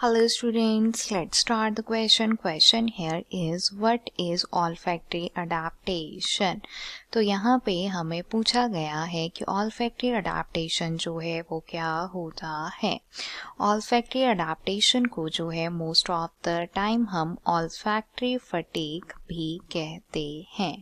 Hello students, let's start the question. Question here is what is olfactory adaptation? तो यहाँ पे हमें पूछा गया है कि olfactory adaptation जो है वो क्या होता है olfactory adaptation को जो है most of the time हम olfactory fatigue भी कहते हैं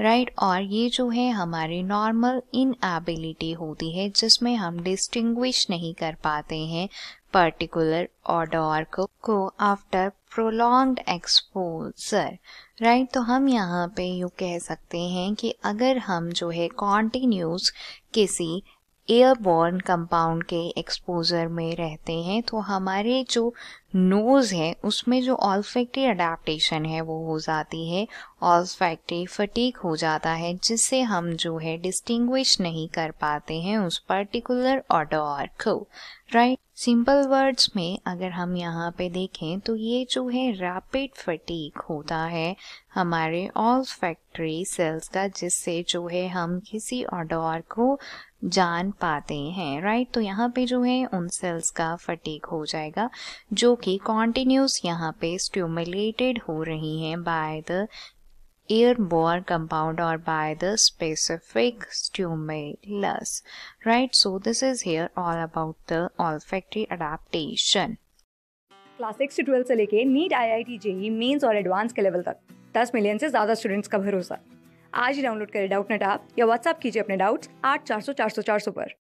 राइट right? और ये जो है हमारी नॉर्मल इनएबिलिटी होती है जिसमें हम डिस्टिंग्विश नहीं कर पाते हैं पर्टिकुलर ऑर्डर को, आफ्टर प्रोलॉन्ग एक्सपोजर राइट तो हम यहाँ पे यू कह सकते हैं कि अगर हम जो है कॉन्टिन्यूस किसी एयरबॉर्न कंपाउंड के एक्सपोजर में रहते हैं तो हमारे जो नोज़ है उसमें जो ऑल्फेक्टिव अडेप्टेशन है वो हो जाती है ऑल्फेक्टिव फटीक हो जाता है जिससे हम जो है डिस्टिंग्विश नहीं कर पाते हैं उस पर्टिकुलर ऑडोर को राइट सिंपल वर्ड्स में अगर हम यहाँ पे देखें तो ये जो है रैपिड फटीक होता है हमारे ऑल फैक्ट्री सेल्स का जिससे जो है हम किसी ऑडोर को जान पाते हैं राइट तो यहाँ पे जो है उन सेल्स का फटीक हो जाएगा जो कि कॉन्टिन्यूस यहाँ पे स्ट्यूमुलेटेड हो रही हैं by the airborne compound or by the specific stimulus right so this is here all about the olfactory adaptation class six से ट्वेल्थ से लेके NEET I I T JEE mains और एडवांस के लेवल तक दस मिलियन से ज्यादा students का भरोसा आज ही डाउनलोड करें डाउट नेट आप या व्हाट्सअप कीजिए अपने डाउट्स आठ चार सौ चार सौ चार सौ पर